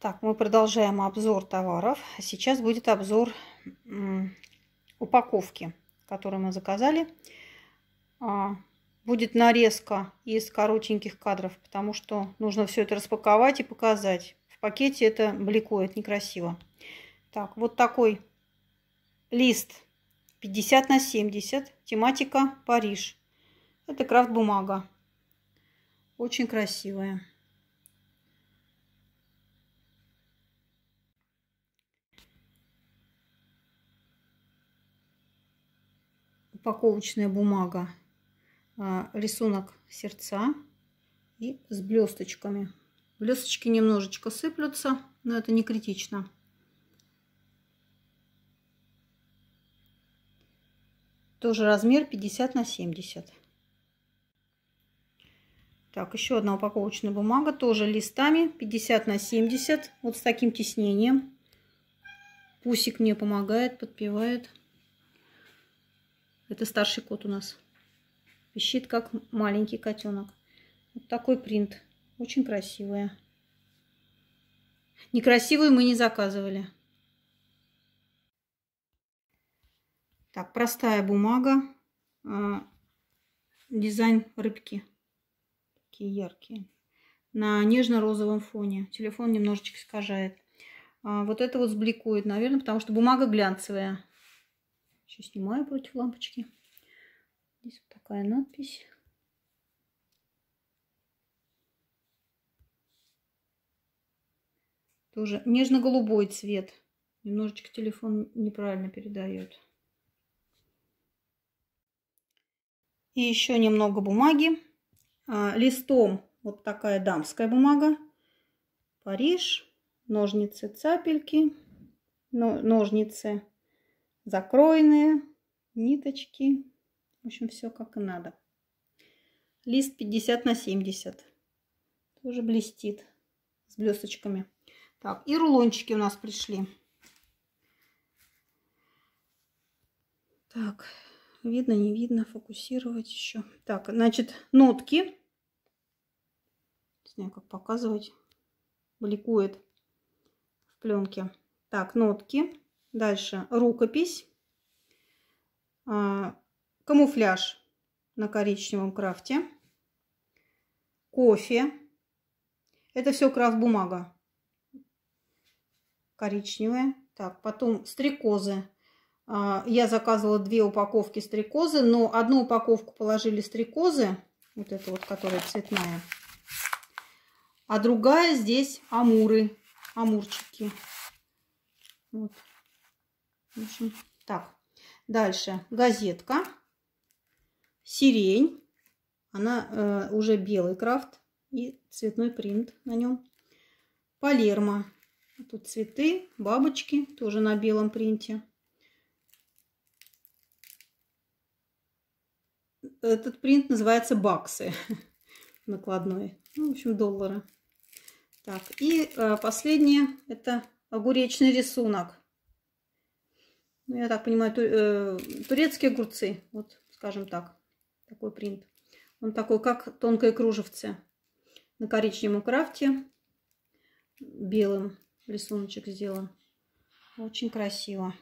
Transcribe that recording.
Так, мы продолжаем обзор товаров. Сейчас будет обзор упаковки, которую мы заказали. А, будет нарезка из коротеньких кадров, потому что нужно все это распаковать и показать. В пакете это бликует, некрасиво. Так, вот такой лист 50 на 70, тематика Париж. Это крафт-бумага. Очень красивая. упаковочная бумага, а, рисунок сердца и с блесточками. Блесточки немножечко сыплются, но это не критично. Тоже размер 50 на 70. Так, еще одна упаковочная бумага, тоже листами 50 на 70, вот с таким тиснением. Пусик мне помогает, подпевает. Это старший кот у нас. Пищит, как маленький котенок. Вот такой принт. Очень красивая. Некрасивую мы не заказывали. Так, простая бумага. А, дизайн рыбки. Такие яркие. На нежно-розовом фоне. Телефон немножечко искажает. А, вот это вот сбликует, наверное, потому что бумага глянцевая. Еще снимаю против лампочки. Здесь вот такая надпись. Тоже нежно-голубой цвет. Немножечко телефон неправильно передает. И еще немного бумаги. А, листом вот такая дамская бумага. Париж, ножницы, цапельки, ножницы закройные, ниточки. В общем, все как и надо. Лист 50 на 70. Тоже блестит с блесточками. Так, и рулончики у нас пришли. Так, видно, не видно, фокусировать еще. Так, значит, нотки. Не знаю, как показывать. Бликует в пленке. Так, нотки. Дальше рукопись, а, камуфляж на коричневом крафте, кофе. Это все крафт-бумага коричневая. Так, потом стрекозы. А, я заказывала две упаковки стрекозы, но одну упаковку положили стрекозы, вот эта вот, которая цветная, а другая здесь амуры, амурчики. Вот. В общем, так. Дальше газетка, сирень. Она э, уже белый крафт и цветной принт на нем. Палермо. Тут цветы, бабочки, тоже на белом принте. Этот принт называется баксы накладной. Ну, в общем, доллары. Так, и э, последнее это огуречный рисунок ну, я так понимаю, ту, э, турецкие огурцы, вот, скажем так, такой принт. Он такой, как тонкое кружевце на коричневом крафте, белым рисуночек сделан. Очень красиво.